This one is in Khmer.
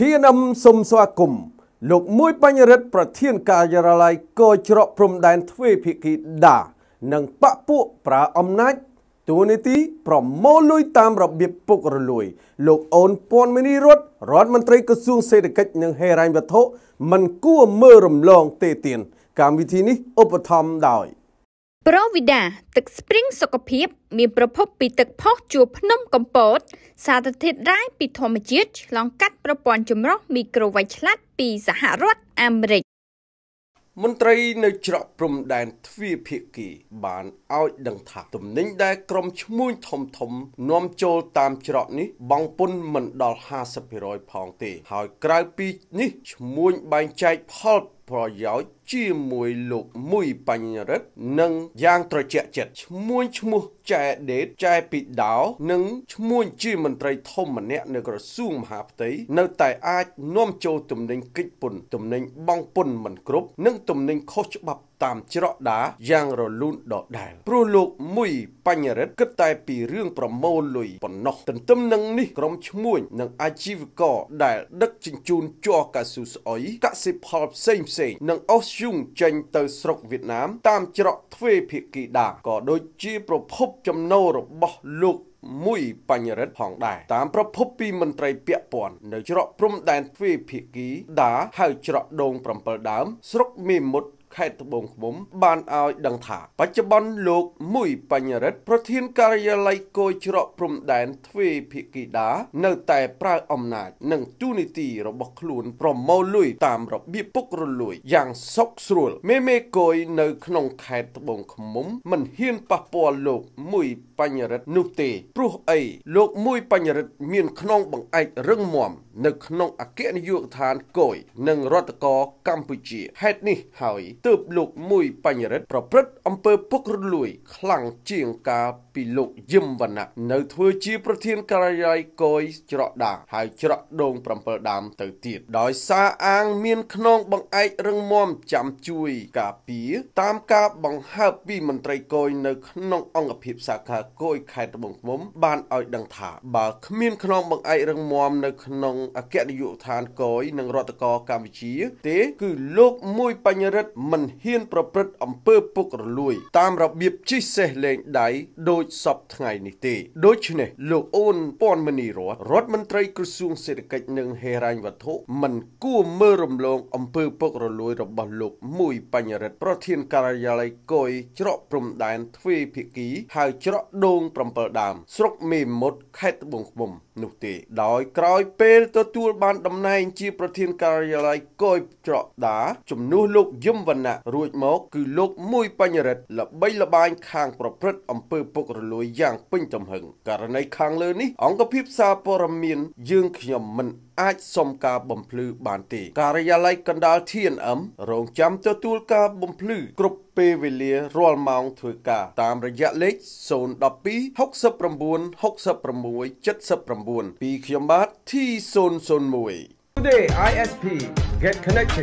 ធានំសុំស្វាគមន៍លោកមួយបញ្ញរិទ្ធប្រធានការិយាល័យកោច្រកព្រំដែនទ្វេភាគីដា និងបពពួកប្រើអំណាចទូនីតិប្រមូលលុយតាមរបៀបពុករលួយលោកអូនពាន់មនីរតរដ្ឋមន្ត្រីក្រសួងសេដ្ឋកិច្ចនិងហិរញ្ញវត្ថុមិនគួរមើលរំលងទេទៀនកម្មវិធីនេះឧបត្ថម្ភដោយប្រូវីដាទឹកស្ព្រីងសុខភាព មានប្រភពពីទឹកផុសជួរភ្នំកំពតសារធាតុរ៉ែពីធម្មជាតិឆ្លងកាត់ប្រព័ន្ធចម្រោះមីក្រូវ៉ាឆ្លាតពីសហរដ្ឋអាមេរិកមន្ត្រីនៅច្រកព្រំដែនទ្វាភាគី បានឲ្យ ដឹងថាទំនិញដែលក្រុមឈ្មួញធំធំ នាំចូលតាមច្រកនេះបង់ពន្ធមិនដល់50%ផងទេ ហើយក្រៅពីនេះឈ្មួញបែងចែកផលប្រយោជន៍ជាមួយលោកមួយបញ្ញរិទ្ធនិងយ៉ាងត្រជាក់ចិត្តឈ្មោះឈ្មោះចែដេតចែពីដោនិងឈ្មោះជាមន្ត្រីធំម្នាក់នៅក្រសួងមហាផ្ទៃនៅតែអាចនាំចូលទំនិញកិច្ចពន្ធទំនិញបង់ពន្ធមិនគ្រប់និងទំនិញខុសច្បាប់តាមច្រកដាយ៉ាងរលូនដដែលព្រោះលោកមួយបញ្ញរិទ្ធគិតតែពីរឿងប្រមូលលុយប៉ុណ្ណោះទន្ទឹមនឹងនេះក្រុមឈ្មួញនិងអាជីវករដែល ដឹកជញ្ជូនជ័រកៅស៊ូស្អុយកសិផលផ្សេងផ្សេងនិងអូសយូងចេញទៅស្រុកវៀតណាម តាមច្រកទ្វេភាគីដាក៏ដូចជាប្រភពចំណូលរបស់លោកមួយបញ្ញរិទ្ធផងដែរតាមប្រភពពីមន្ត្រី ពាក់ព័ន្ធនៅ ច្រកព្រំដែនទ្វេភាគីដាហៅច្រកដង7ដើមស្រុកមេមត់ខេត្តត្បូងឃ្មុំបានឲ្យដឹងថា បច្ចុប្បន្នលោកមួយបញ្ញរិទ្ធប្រធានការិយាល័យគយច្រកព្រំដែនទ្វេភាគីដា នៅតែប្រើអំណាចនិងទូនីតិរបស់ខ្លួនប្រមូលលុយតាមរបៀបពុករលួយយ៉ាងសុកស្រួលមេមេគយនៅក្នុងខេត្តត្បូងឃ្មុំមិនហ៊ានប៉ះពាល់លោកមួយបញ្ញរិទ្ធនោះទេព្រោះអីលោកមួយបញ្ញរិទ្ធមានខ្នងបង្អែករឹងមាំនៅក្នុងអគ្គនាយកដ្ឋានគយនិងរដ្ឋកោកម្ពុជា ហេតុនេះហើយទើបលោកមួយបញ្ញរិទ្ធប្រព្រឹត្តអំពើពុករលួយ ខ្លាំងជាងកាលពីលោកយឹមវណ្ណៈនៅធ្វើជាប្រធានការិយាល័យកយច្រកដាហើយច្រកដង7ដាមទៅទៀតដោយសារអាងមានខ្នងបង្អែករឹងមាំចាំជួយការពារតាមការបង្ហើបពីមន្ត្រីកយនៅក្នុងអង្គភាពសាខាកយខេត្តត្បូងឃ្មុំបានឲ្យដឹងថា បើគ្មានខ្នងបង្អែករឹងមាំនៅក្នុងអគ្គនាយកដ្ឋានកយនិងរដ្ឋកោកម្ពុជាទេ គឺលោកមួយបញ្ញរិទ្ធមមិនហ៊ានប្រព្រឹត្តអំពើពុករលួយតាមរបៀបជិះសេះលេងដៃដូចសពថ្ងៃនេះទេ ដូច្នេះលោកអូនពាន់មនីរតរដ្ឋមន្ត្រីក្រសួងសេដ្ឋកិច្ចនិងហិរញ្ញវត្ថុមិនគួរមើលរំលងអំពើពុករលួយរបស់លោកមួយបញ្ញរិទ្ធប្រធានការិយាល័យកុយច្រកព្រំដែនទ្វេភាគីហៅច្រកដូង7ដើមស្រុកមេមត់ខេត្តត្បូងឃ្មុំនោះទេដោយក្រោយពេលទទួលបានតំណែងជាប្រធានការិយាល័យកុយច្រកដាជំនួសលោកយមវណ្ណណ្ណៈរួចមក គឺលោក មួយបញ្ញរិទ្ធល្បីល្បាញខាង ប្រព្រឹត្តអំពើពុករលួយយ៉ាងពេញទំហឹងករណីខាងលើនេះអង្គភាពសារព័ត៌មានយើងខ្ញុំមិនអាចសុំការ បំភ្លឺបានទេការិយាល័យកណ្ដាល TNM រងចាំទទួលការ បំភ្លឺ គ្រប់ពេលវេលារាល់ម៉ោងធ្វើការ តាមរយៈលេខ012 69 66 79ពីខ្ញុំបាទ T001 Today ISP get connected